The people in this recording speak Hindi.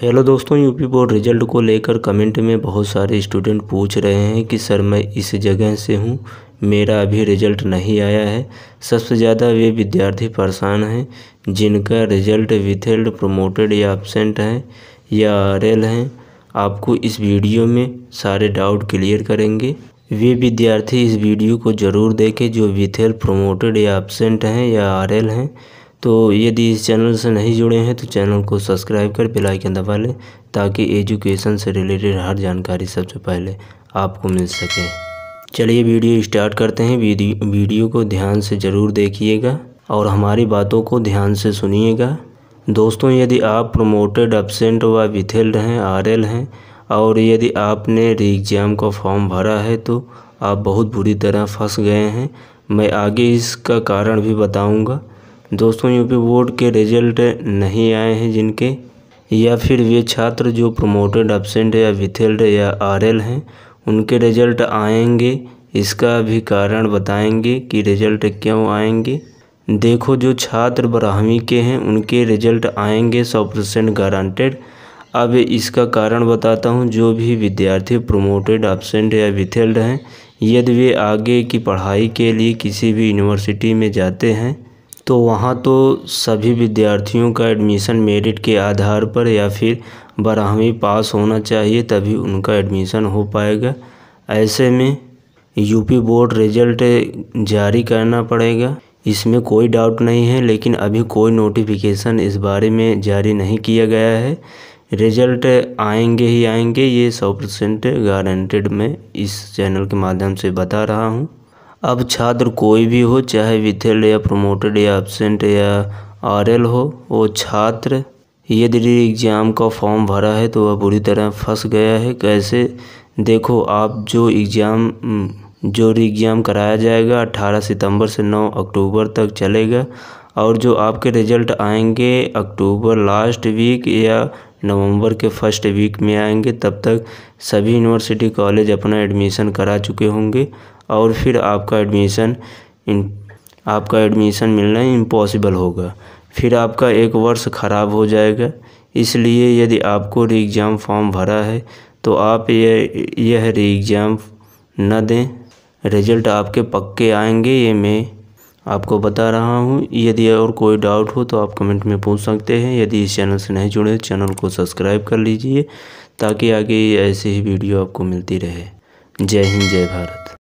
हेलो दोस्तों यूपी बोर्ड रिजल्ट को लेकर कमेंट में बहुत सारे स्टूडेंट पूछ रहे हैं कि सर मैं इस जगह से हूँ मेरा अभी रिजल्ट नहीं आया है सबसे ज़्यादा वे विद्यार्थी परेशान हैं जिनका रिजल्ट विथेल्ड प्रमोटेड या एबसेंट है या आरएल हैं आपको इस वीडियो में सारे डाउट क्लियर करेंगे वे विद्यार्थी इस वीडियो को ज़रूर देखें जो विथेल प्रोमोटेड या एबसेंट हैं या आर हैं तो यदि इस चैनल से नहीं जुड़े हैं तो चैनल को सब्सक्राइब कर बेलाइकन दबा लें ताकि एजुकेशन से रिलेटेड हर जानकारी सबसे पहले आपको मिल सके चलिए वीडियो स्टार्ट करते हैं वीडियो को ध्यान से ज़रूर देखिएगा और हमारी बातों को ध्यान से सुनिएगा दोस्तों यदि आप प्रमोटेड एबसेंट व विथेल्ड हैं आरएल हैं और यदि आपने री एग्ज़ाम का फॉर्म भरा है तो आप बहुत बुरी तरह फंस गए हैं मैं आगे इसका कारण भी बताऊंगा दोस्तों यूपी बोर्ड के रिजल्ट नहीं आए हैं जिनके या फिर वे छात्र जो प्रमोटेड एबसेंट या विथेल्ड या आरएल हैं उनके रिजल्ट आएंगे इसका भी कारण बताएंगे कि रिजल्ट क्यों आएंगे देखो जो छात्र बारहवीं के हैं उनके रिजल्ट आएंगे सौ परसेंट गारंटेड अब इसका कारण बताता हूँ जो भी विद्यार्थी प्रोमोटेड एबसेंट या विथेल्ड हैं यदि वे आगे की पढ़ाई के लिए किसी भी यूनिवर्सिटी में जाते हैं तो वहाँ तो सभी विद्यार्थियों का एडमिशन मेरिट के आधार पर या फिर बारहवीं पास होना चाहिए तभी उनका एडमिशन हो पाएगा ऐसे में यूपी बोर्ड रिजल्ट जारी करना पड़ेगा इसमें कोई डाउट नहीं है लेकिन अभी कोई नोटिफिकेशन इस बारे में जारी नहीं किया गया है रिजल्ट आएंगे ही आएंगे ये सौ परसेंट गारंटेड मैं इस चैनल के माध्यम से बता रहा हूँ अब छात्र कोई भी हो चाहे विथेल्ड या प्रमोटेड या एबसेंट या आरएल हो वो छात्र यदि एग्ज़ाम का फॉर्म भरा है तो वह बुरी तरह फंस गया है कैसे देखो आप जो एग्ज़ाम जो एग्ज़ाम कराया जाएगा 18 सितंबर से 9 अक्टूबर तक चलेगा और जो आपके रिज़ल्ट आएंगे अक्टूबर लास्ट वीक या नवंबर के फर्स्ट वीक में आएंगे तब तक सभी यूनिवर्सिटी कॉलेज अपना एडमिशन करा चुके होंगे और फिर आपका एडमिशन इन आपका एडमिशन मिलना इम्पॉसिबल होगा फिर आपका एक वर्ष ख़राब हो जाएगा इसलिए यदि आपको री एग्ज़ाम फॉर्म भरा है तो आप यह यह री एग्ज़ाम न दें रिजल्ट आपके पक्के आएंगे ये मैं आपको बता रहा हूँ यदि और कोई डाउट हो तो आप कमेंट में पूछ सकते हैं यदि इस चैनल से नहीं जुड़े चैनल को सब्सक्राइब कर लीजिए ताकि आगे ऐसे ही वीडियो आपको मिलती रहे जय हिंद जय भारत